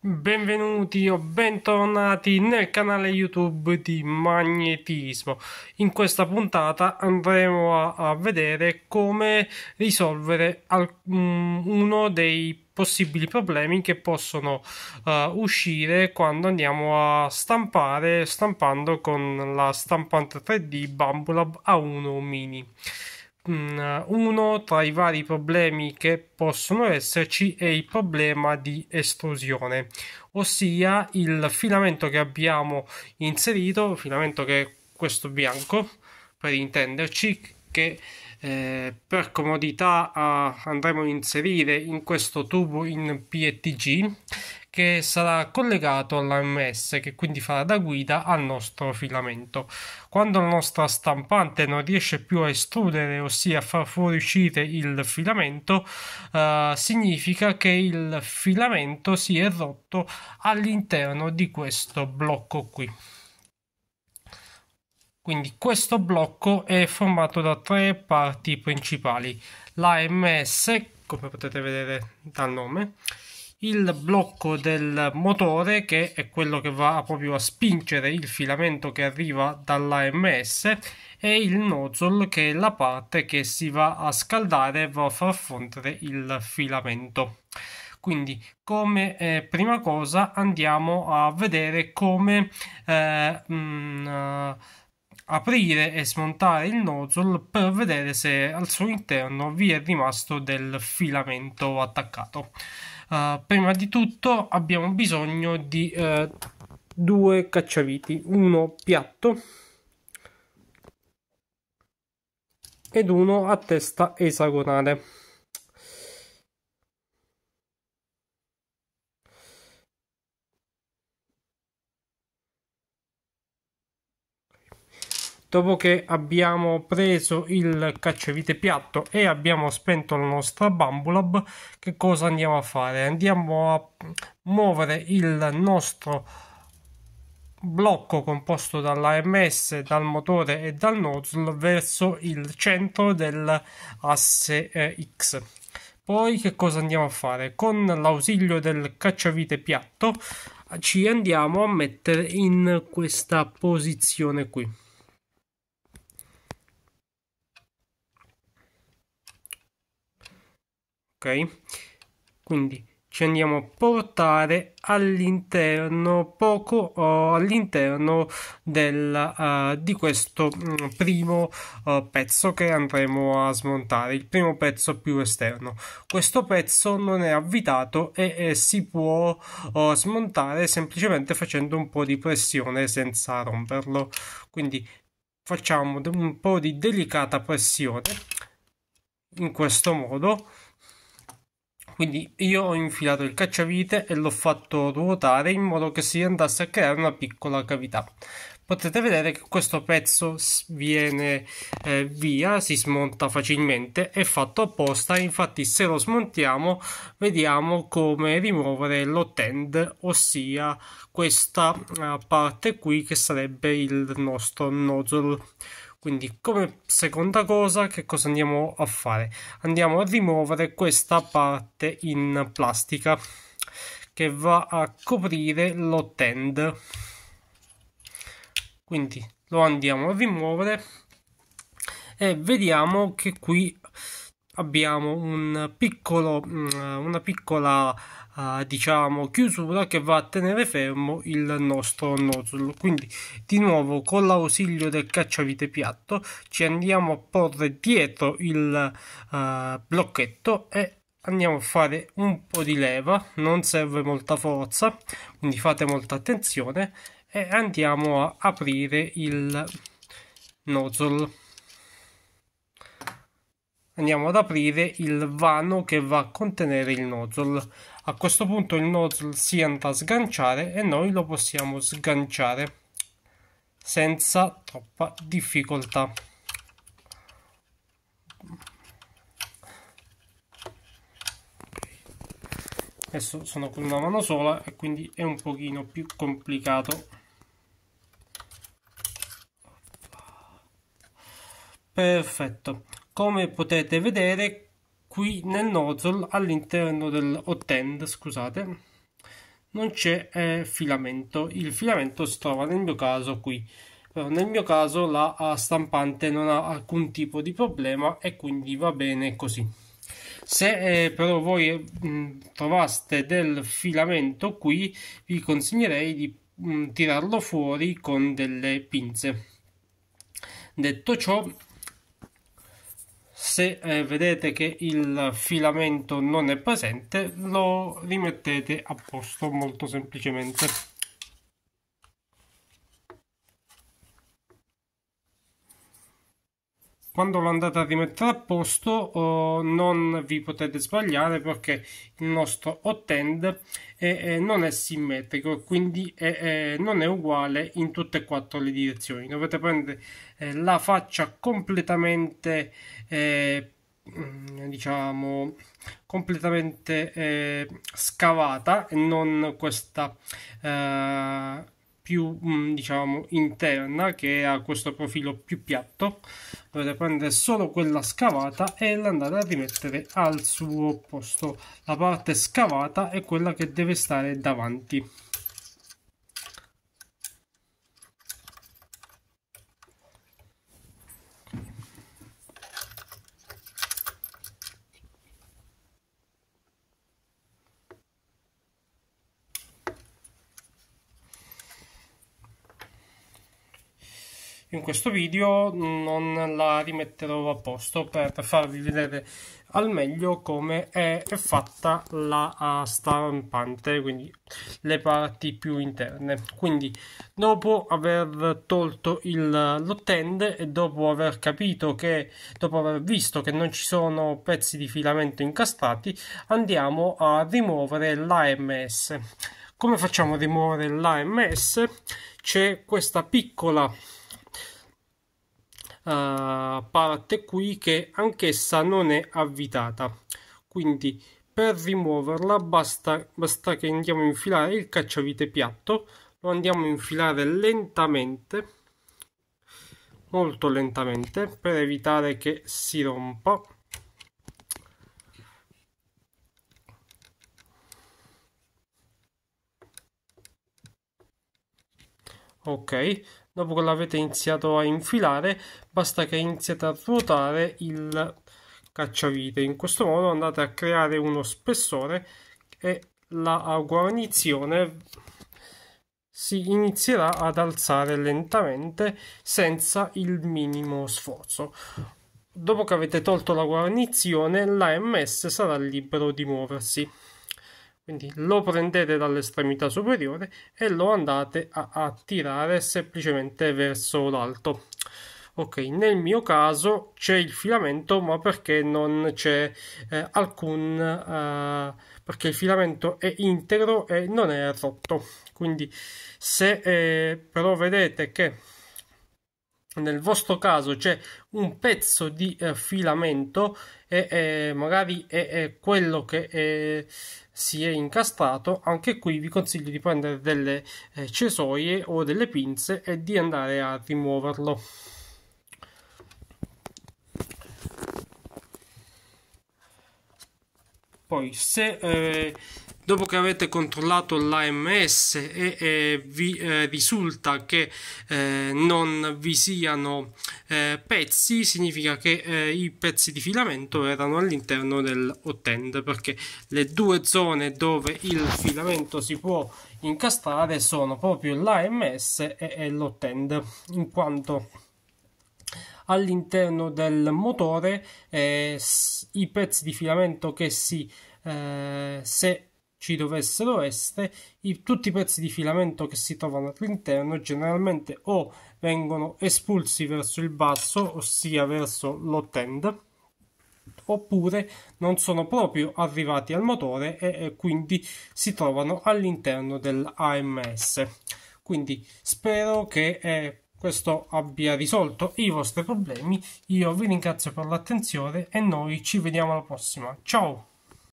Benvenuti o bentornati nel canale YouTube di Magnetismo. In questa puntata andremo a, a vedere come risolvere al, um, uno dei possibili problemi che possono uh, uscire quando andiamo a stampare stampando con la stampante 3D Bambulab A1 Mini. Mm, uno tra i vari problemi che possono esserci è il problema di estrusione, ossia il filamento che abbiamo inserito, filamento che è questo bianco per intenderci, che eh, per comodità eh, andremo a inserire in questo tubo in PETG che sarà collegato all'AMS che quindi farà da guida al nostro filamento. Quando la nostra stampante non riesce più a estrudere, ossia a far fuoriuscire il filamento, eh, significa che il filamento si è rotto all'interno di questo blocco qui. Quindi questo blocco è formato da tre parti principali. L'AMS, come potete vedere dal nome, il blocco del motore che è quello che va proprio a spingere il filamento che arriva dall'AMS e il nozzle che è la parte che si va a scaldare e va a far fondere il filamento. Quindi come eh, prima cosa andiamo a vedere come eh, mh, mm, eh, aprire e smontare il nozzle per vedere se al suo interno vi è rimasto del filamento attaccato. Uh, prima di tutto abbiamo bisogno di uh, due cacciaviti, uno piatto ed uno a testa esagonale. dopo che abbiamo preso il cacciavite piatto e abbiamo spento la nostra bambulab che cosa andiamo a fare andiamo a muovere il nostro blocco composto dall'AMS, dal motore e dal nozzle verso il centro dell'asse eh, X. Poi che cosa andiamo a fare? Con l'ausilio del cacciavite piatto ci andiamo a mettere in questa posizione qui. ok quindi ci andiamo a portare all'interno poco uh, all'interno uh, di questo mm, primo uh, pezzo che andremo a smontare il primo pezzo più esterno questo pezzo non è avvitato e, e si può oh, smontare semplicemente facendo un po' di pressione senza romperlo quindi facciamo un po' di delicata pressione in questo modo quindi io ho infilato il cacciavite e l'ho fatto ruotare in modo che si andasse a creare una piccola cavità. Potete vedere che questo pezzo viene eh, via, si smonta facilmente, è fatto apposta, infatti se lo smontiamo vediamo come rimuovere l'otend, ossia questa eh, parte qui che sarebbe il nostro nozzle. Quindi, come seconda cosa, che cosa andiamo a fare? Andiamo a rimuovere questa parte in plastica che va a coprire lo tend. Quindi lo andiamo a rimuovere e vediamo che qui abbiamo un piccolo, mm, una piccola ah, diciamo chiusura che va a tenere fermo il nostro nozzle quindi di nuovo con l'ausilio del cacciavite piatto ci andiamo a porre dietro il uh, blocchetto e andiamo a fare un po' di leva non serve molta forza quindi fate molta attenzione e andiamo a aprire il nozzle andiamo ad aprire il vano che va a contenere il nozzle. A questo punto il nozzle si andrà a sganciare e noi lo possiamo sganciare senza troppa difficoltà. Adesso sono con una mano sola e quindi è un pochino più complicato. Perfetto come potete vedere qui nel nozzle all'interno del hot end scusate non c'è eh, filamento il filamento si trova nel mio caso qui però nel mio caso la stampante non ha alcun tipo di problema e quindi va bene così se eh, però voi mh, mm, trovaste del filamento qui vi consiglierei di mh, mm, tirarlo fuori con delle pinze detto ciò se eh, vedete che il filamento non è presente lo rimettete a posto molto semplicemente quando lo andate a rimettere a posto oh, non vi potete sbagliare perché il nostro hotend è, è, non è simmetrico quindi è, non è uguale in tutte e quattro le direzioni dovete prendere eh, la faccia completamente eh, mm, diciamo completamente eh, scavata e non questa eh, più mm, diciamo interna che ha questo profilo più piatto dovete prendere solo quella scavata e l'andare a rimettere al suo posto la parte scavata è quella che deve stare davanti in questo video non la rimetterò a posto per farvi vedere al meglio come è fatta la eh, stampante quindi le parti più interne quindi dopo aver tolto il l'ottende e dopo aver capito che dopo aver visto che non ci sono pezzi di filamento incastrati andiamo a rimuovere l'AMS come facciamo a rimuovere l'AMS c'è questa piccola eh, parte qui che anch'essa non è avvitata. Quindi per rimuoverla basta, basta che andiamo a infilare il cacciavite piatto, lo andiamo a infilare lentamente, molto lentamente, per evitare che si rompa. ok Dopo che l'avete iniziato a infilare, basta che iniziate a ruotare il cacciavite. In questo modo andate a creare uno spessore e la guarnizione si inizierà ad alzare lentamente senza il minimo sforzo. Dopo che avete tolto la guarnizione, l'AMS sarà libero di muoversi. Quindi lo prendete dall'estremità superiore e lo andate a, a tirare semplicemente verso l'alto. Ok, nel mio caso c'è il filamento, ma perché non c'è eh, alcun... Eh, perché il filamento è integro e non è rotto. Quindi se eh, però vedete che nel vostro caso c'è un pezzo di eh, filamento e eh, magari è, è, quello che eh, si è incastrato anche qui vi consiglio di prendere delle eh, cesoie o delle pinze e di andare a rimuoverlo poi se eh, dopo che avete controllato l'AMS e, e vi eh, risulta che eh, non vi siano eh, pezzi, significa che eh, i pezzi di filamento erano all'interno del hotend perché le due zone dove il filamento si può incastrare sono proprio l'AMS e, e l'hotend in quanto all'interno del motore eh, i pezzi di filamento che si eh, se ci dovessero essere, i, tutti i pezzi di filamento che si trovano all'interno generalmente o vengono espulsi verso il basso, ossia verso l'hot-end, oppure non sono proprio arrivati al motore e, e quindi si trovano all'interno dell'AMS. Quindi spero che eh, questo abbia risolto i vostri problemi. Io vi ringrazio per l'attenzione e noi ci vediamo alla prossima. Ciao!